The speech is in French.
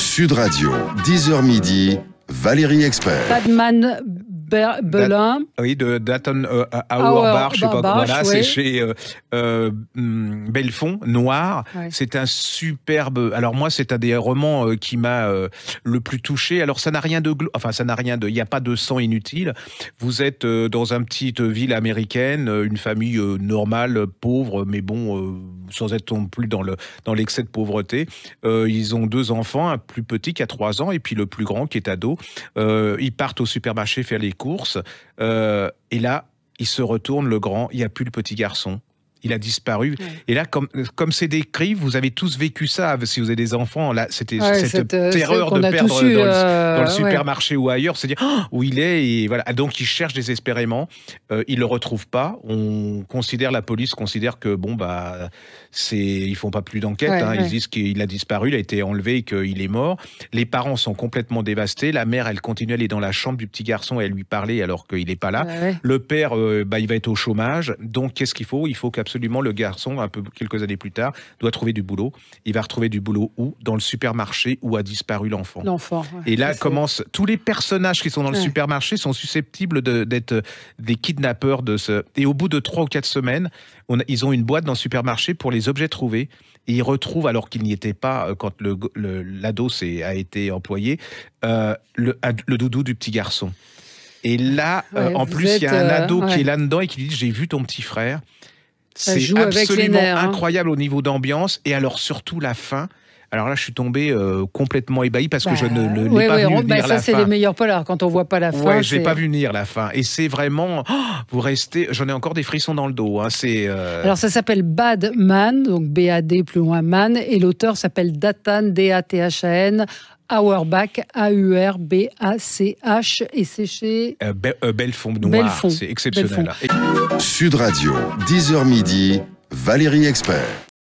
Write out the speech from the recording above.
Sud Radio, 10h midi, Valérie Expert. Batman oui, de Datton Auerbach, euh, je sais pas comment c'est chez euh, euh hmm, Noir. C'est un superbe. Alors moi, c'est un des romans euh, qui m'a le plus touché. Alors ça n'a rien de, enfin ça n'a rien de, il n'y a pas de sang inutile. Vous êtes dans une petite ville américaine, une famille normale, pauvre, mais bon sans être tombé plus dans l'excès le, dans de pauvreté. Euh, ils ont deux enfants, un plus petit qui a trois ans et puis le plus grand qui est ado. Euh, ils partent au supermarché faire les courses. Euh, et là, ils se retournent le grand, il n'y a plus le petit garçon il a disparu. Et là, comme comme c'est décrit, vous avez tous vécu ça. Si vous avez des enfants, là, c'était cette, euh, terreur de perdre dans, le, euh, supermarché ou ailleurs, c'est dire oh, où il est. Et voilà. Ah, donc, il cherche désespérément. il euh, il le retrouve pas. On considère la police considère que bon bah c'est ils font pas plus d'enquête. Hein. ils disent qu'il a disparu, il a été enlevé, et qu'il est mort. Les parents sont complètement dévastés. La mère, elle continue à aller dans la chambre du petit garçon et à lui parler alors qu'il n'est pas là. Le père, bah, il va être au chômage. Donc, qu'est-ce qu'il faut Il faut qu'absolument absolument le garçon, un peu quelques années plus tard, doit trouver du boulot. Il va retrouver du boulot où Dans le supermarché où a disparu l'enfant. L'enfant. et là commence tous les personnages qui sont dans le supermarché sont susceptibles d'être euh, des kidnappeurs de ce. Et au bout de trois ou quatre semaines, on ils ont une boîte dans le supermarché pour les objets trouvés. Et ils retrouvent, alors qu'il n'y était pas euh, quand l'ado a été employé, euh, le, doudou du petit garçon. Et là, en plus, il y a un ado qui est là-dedans et qui dit J'ai vu ton petit frère. C'est absolument hein. incroyable au niveau d'ambiance et alors surtout la fin. Alors là, je suis tombé euh, complètement ébahi parce que je bah, ne, euh, l'ai pas vu venir bah, la ça, fin. Ça, c'est les meilleurs polars quand on voit pas la fin. je n'ai pas vu venir la fin. Et c'est vraiment, oh, vous restez. J'en ai encore des frissons dans le dos. Hein. Euh, alors ça s'appelle Bad Man, donc B A D plus loin Man, et l'auteur s'appelle Datan D A T H A N. Auerbach, A-U-R-B-A-C-H, et c'est chez. Euh, euh Belfond C'est exceptionnel. Sud Radio, 10h midi, Valérie Expert.